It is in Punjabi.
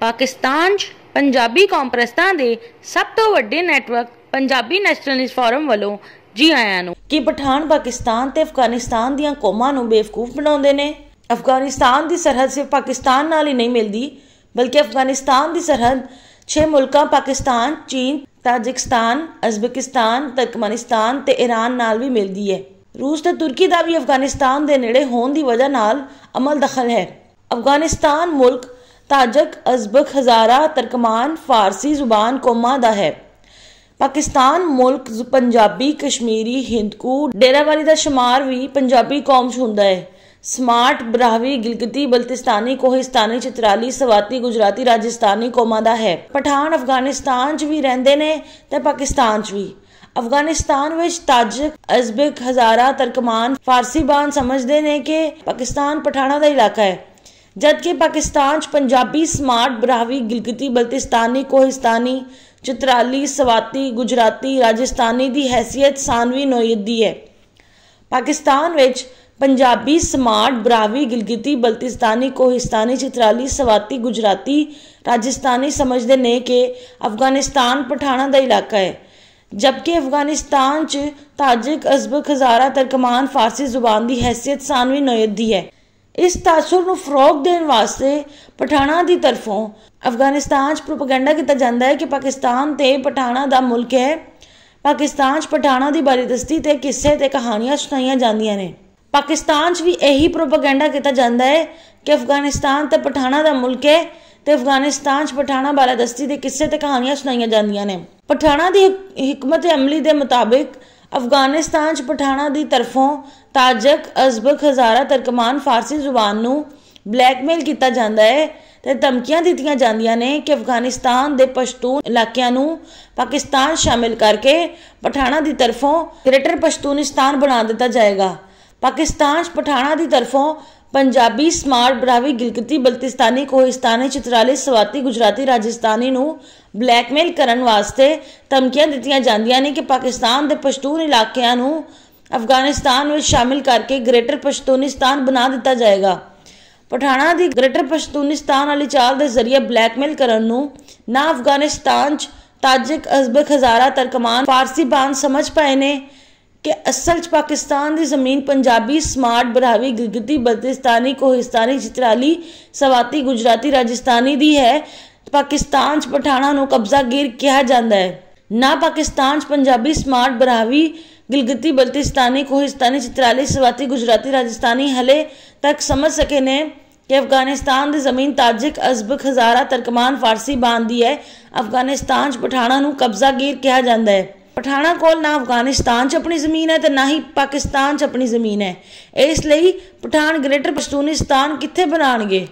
ਪਾਕਿਸਤਾਨ 'ਚ ਪੰਜਾਬੀ ਕਾਂਪਰਸਤਾਂ ਦੇ ਸਭ ਤੋਂ ਵੱਡੇ ਨੈਟਵਰਕ ਪੰਜਾਬੀ ਨੈਸ਼ਨਲਿਸਟ ਫੋਰਮ ਵੱਲੋਂ ਜੀ ਆਇਆਂ ਨੂੰ ਕਿ ਪਠਾਨ ਪਾਕਿਸਤਾਨ ਤੇ ਅਫਗਾਨਿਸਤਾਨ ਦੀਆਂ ਕੌਮਾਂ ਨੂੰ ਬੇਵਕੂਫ ਬਣਾਉਂਦੇ ਨੇ ਅਫਗਾਨਿਸਤਾਨ ਦੀ ਸਰਹੱਦ ਸਿਰਫ ਪਾਕਿਸਤਾਨ ਨਾਲ ਹੀ ਨਹੀਂ ਮਿਲਦੀ ਬਲਕਿ ਅਫਗਾਨਿਸਤਾਨ ਦੀ ਸਰਹੱਦ 6 ਮੁਲਕਾਂ ਪਾਕਿਸਤਾਨ ਚੀਨ ਤਾਜਿਕਸਤਾਨ ਅਜ਼ਬਕਿਸਤਾਨ ਤਕਮਨਿਸਤਾਨ ਤੇ ਈਰਾਨ ਨਾਲ ਵੀ ਮਿਲਦੀ ਹੈ ਰੂਸ ਤੇ ਤੁਰਕੀ ਦਾ ਵੀ ਅਫਗਾਨਿਸਤਾਨ ਦੇ ਨੇੜੇ ਹੋਣ ਦੀ ਵਜ੍ਹਾ ਨਾਲ ਅਮਲ ਦਖਲ ਹੈ ਅਫਗਾਨਿਸਤਾਨ ਮੁਲਕ ਤਾਜਕ ਅਜ਼ਬਖ ਹਜ਼ਾਰਾ ਤਰਕਮਾਨ ਫਾਰਸੀ ਜ਼ੁਬਾਨ ਕੋਮਾ ਦਾ ਹੈ ਪਾਕਿਸਤਾਨ ਮੁਲਕ ਪੰਜਾਬੀ ਕਸ਼ਮੀਰੀ ਹਿੰਦਕੂ ਡੇਰਾਵਾਲੀ ਦਾ شمار ਵੀ ਪੰਜਾਬੀ ਕੌਮ 'ਚ ਹੁੰਦਾ ਹੈ ਸਮਾਰਟ ਬਰਾਵੀ ਗਿਲਗਤੀ ਬਲਤਿਸਤਾਨੀ ਕੋਹਿਸਤਾਨੀ ਚਿਤਰਾਲੀ ਸਵਾਤੀ ਗੁਜਰਾਤੀ ਰਾਜਸਥਾਨੀ ਕੋਮਾ ਦਾ ਹੈ ਪਠਾਨ ਅਫਗਾਨਿਸਤਾਨ 'ਚ ਵੀ ਰਹਿੰਦੇ ਨੇ ਤੇ ਪਾਕਿਸਤਾਨ 'ਚ ਵੀ ਅਫਗਾਨਿਸਤਾਨ ਵਿੱਚ ਤਾਜਿਕ ਅਜ਼ਬਕ ਹਜ਼ਾਰਾ ਤਰਕਮਾਨ ਫਾਰਸੀ ਬਾਨ ਸਮਝਦੇ ਨੇ ਕਿ ਪਾਕਿਸਤਾਨ ਪਠਾਣਾ ਦਾ ਇਲਾਕਾ ਹੈ ਪਾਕਿਸਤਾਨ ਚ ਪੰਜਾਬੀ ਸਮਾਰਟ ਬਰਾਵੀ ਗਿਲਗਤੀ ਬਲਤਿਸਤਾਨੀ ਕੋਹਿਸਤਾਨੀ ਚਿਤਰਾਲੀ ਸਵਾਤੀ ਗੁਜਰਾਤੀ ਰਾਜਸਥਾਨੀ ਦੀ ਹیثیت ਸਾਨਵੀ ਨੋਇਦ ਦੀ ਹੈ ਪਾਕਿਸਤਾਨ ਵਿੱਚ ਪੰਜਾਬੀ ਸਮਾਰਟ ਬਰਾਵੀ ਗਿਲਗਤੀ ਬਲਤਿਸਤਾਨੀ ਕੋਹਿਸਤਾਨੀ ਚਿਤਰਾਲੀ ਸਵਾਤੀ ਗੁਜਰਾਤੀ ਰਾਜਸਥਾਨੀ ਸਮਝਦੇ ਨੇ ਕਿ ਅਫਗਾਨਿਸਤਾਨ ਪਠਾਣਾ ਦਾ ਇਲਾਕਾ ਹੈ ਜਦਕਿ ਅਫਗਾਨਿਸਤਾਨ 'ਚ ਤਾਜਿਕ ਅਜ਼ਬਕ ਹਜ਼ਾਰਾ ਤਰਕਮਾਨ ਫਾਰਸੀ ਜ਼ੁਬਾਨ ਦੀ ਹیثیت ਸਾਨਵੀ ਨੋਇਦ ਦੀ ਹੈ ਇਸ ਤਾਸੁਰ ਨੂੰ ਫਰੋਗ ਦੇਣ ਵਾਸਤੇ ਪਠਾਣਾ ਦੀ ਤਰਫੋਂ ਅਫਗਾਨਿਸਤਾਨ 'ਚ ਪ੍ਰੋਪਗੈਂਡਾ ਕੀਤਾ ਜਾਂਦਾ ਹੈ ਕਿ ਪਾਕਿਸਤਾਨ ਤੇ ਪਠਾਣਾ ਦਾ ਮੁਲਕ ਹੈ ਪਾਕਿਸਤਾਨ 'ਚ ਪਠਾਣਾ ਦੀ ਦਸਤੀ ਤੇ ਕਿੱਸੇ ਤੇ ਕਹਾਣੀਆਂ ਸੁਣਾਈਆਂ ਜਾਂਦੀਆਂ ਨੇ ਪਾਕਿਸਤਾਨ 'ਚ ਵੀ ਇਹੀ ਪ੍ਰੋਪਗੈਂਡਾ ਕੀਤਾ ਜਾਂਦਾ ਹੈ ਕਿ ਅਫਗਾਨਿਸਤਾਨ ਤੇ ਪਠਾਣਾ ਦਾ ਮੁਲਕ ਹੈ ਤੇ ਅਫਗਾਨਿਸਤਾਨ 'ਚ ਪਠਾਣਾ ਦਸਤੀ ਦੇ ਕਿੱਸੇ ਤੇ ਕਹਾਣੀਆਂ ਸੁਣਾਈਆਂ ਜਾਂਦੀਆਂ ਨੇ ਪਠਾਣਾ ਦੀ ਹਕਮਤ ਅਮਲੀ ਦੇ ਮੁਤਾਬਿਕ ਅਫਗਾਨਿਸਤਾਨ 'ਚ ਪਠਾਣਾ ਦੀ ਤਰਫੋਂ ਤਾਜਕ ਅਜ਼ਬਕ ਹਜ਼ਾਰਾ ਤਰਕਮਾਨ ਫਾਰਸੀ ਜ਼ੁਬਾਨ ਨੂੰ ਬਲੈਕਮੇਲ ਕੀਤਾ ਜਾਂਦਾ ਹੈ ਤੇ ਧਮਕੀਆਂ ਦਿੱਤੀਆਂ ਜਾਂਦੀਆਂ ਨੇ ਕਿ ਅਫਗਾਨਿਸਤਾਨ ਦੇ ਪਸ਼ਤੂਨ ਇਲਾਕਿਆਂ ਨੂੰ ਪਾਕਿਸਤਾਨ ਸ਼ਾਮਿਲ ਕਰਕੇ ਪਠਾਣਾ ਦੀ ਤਰਫੋਂ ਗ੍ਰੇਟਰ ਪਸ਼ਤੂਨਿਸਤਾਨ ਬਣਾ ਦਿੱਤਾ ਜਾਏਗਾ ਪਾਕਿਸਤਾਨ ਪਠਾਣਾ ਦੀ ਤਰਫੋਂ ਪੰਜਾਬੀ ਸਮਾਰਟ ਬਰਾਵੀ ਗਿਲਕਤੀ ਬਲਤਿਸਤਾਨੀ ਕੋਹਿਸਤਾਨੀ ਚਿਤਰਾਲੀ ਸਵਾਤੀ ਗੁਜਰਾਤੀ ਰਾਜਸਥਾਨੀ ਨੂੰ ਬਲੈਕਮੇਲ ਕਰਨ ਵਾਸਤੇ ਧਮਕੀਆਂ ਦਿੱਤੀਆਂ ਜਾਂਦੀਆਂ ਨੇ ਕਿ ਪਾਕਿਸਤਾਨ ਦੇ ਪਸ਼ਤੂਨ ਇਲਾਕਿਆਂ ਨੂੰ ਅਫਗਾਨਿਸਤਾਨ ਵਿੱਚ ਸ਼ਾਮਿਲ ਕਰਕੇ ਗ੍ਰੇਟਰ ਪਸ਼ਤੂਨਿਸਤਾਨ ਬਣਾ ਦਿੱਤਾ ਜਾਏਗਾ ਪਠਾਣਾ ਦੀ ਗ੍ਰੇਟਰ ਪਸ਼ਤੂਨਿਸਤਾਨ ਵਾਲੀ ਚਾਲ ਦੇ ਜ਼ਰੀਏ ਬਲੈਕਮੇਲ ਕਰਨ ਨੂੰ ਨਾ ਅਫਗਾਨਿਸਤਾਨ 'ਚ ਤਾਜਿਕ ਅਜ਼ਬਕ ਹਜ਼ਾਰਾ ਤਰਕਮਾਨ ਫਾਰਸੀ ਬਾਨ ਸਮਝ ਪਏ ਨੇ ਕਿ ਅਸਲ 'ਚ ਪਾਕਿਸਤਾਨ ਦੀ ਜ਼ਮੀਨ ਪੰਜਾਬੀ ਸਮਾਰਟ ਬਰਾਵੀ ਗਿਰਗਤੀ ਬਲਤਿਸਤਾਨੀ ਕੋਹਿਸਤਾਨੀ ਚਿਤਰਾਲੀ ਸਵਾਤੀ ਗੁਜਰਾਤੀ ਰਾਜਸਥਾਨੀ ਦੀ ਹੈ ਪਾਕਿਸਤਾਨ 'ਚ ਪਠਾਣਾ ਨੂੰ ਕਬਜ਼ਾ ਗਿਰ ਕਿਹਾ ਜਾਂਦਾ ਹੈ ਨਾ ਪਾਕਿਸਤਾਨ 'ਚ ਪੰਜਾਬੀ ਸਮਾਰਟ ਬਰਾਵੀ गिलगिती बल्तिस्तानी कोहिस्तानी चित्राली सवाती गुजराती राजस्थानी हले तक ਸਮਝ ਸਕੇ ਨੇ ਕਿ ਅਫਗਾਨਿਸਤਾਨ ਦੀ ਜ਼ਮੀਨ ਤਾਜਿਕ ਅਜ਼ਬਕ ਹਜ਼ਾਰਾ ਤਰਕਮਾਨ ਫਾਰਸੀ ਬਾਂਦੀ ਹੈ ਅਫਗਾਨਿਸਤਾਨ 'ਚ ਪਠਾਣਾ ਨੂੰ ਕਬਜ਼ਾਗੀਰ ਕਿਹਾ ਜਾਂਦਾ ਹੈ ਪਠਾਣਾ ਕੋਲ ਨਾ ਅਫਗਾਨਿਸਤਾਨ 'ਚ ਆਪਣੀ ਜ਼ਮੀਨ ਹੈ ਤੇ ਨਾ ਹੀ ਪਾਕਿਸਤਾਨ 'ਚ ਆਪਣੀ ਜ਼ਮੀਨ ਹੈ ਇਸ ਲਈ ਪਠਾਨ ਗ੍ਰੇਟਰ ਪਸ਼ਤੂਨਿਸਤਾਨ ਕਿੱਥੇ ਬਣਾਣਗੇ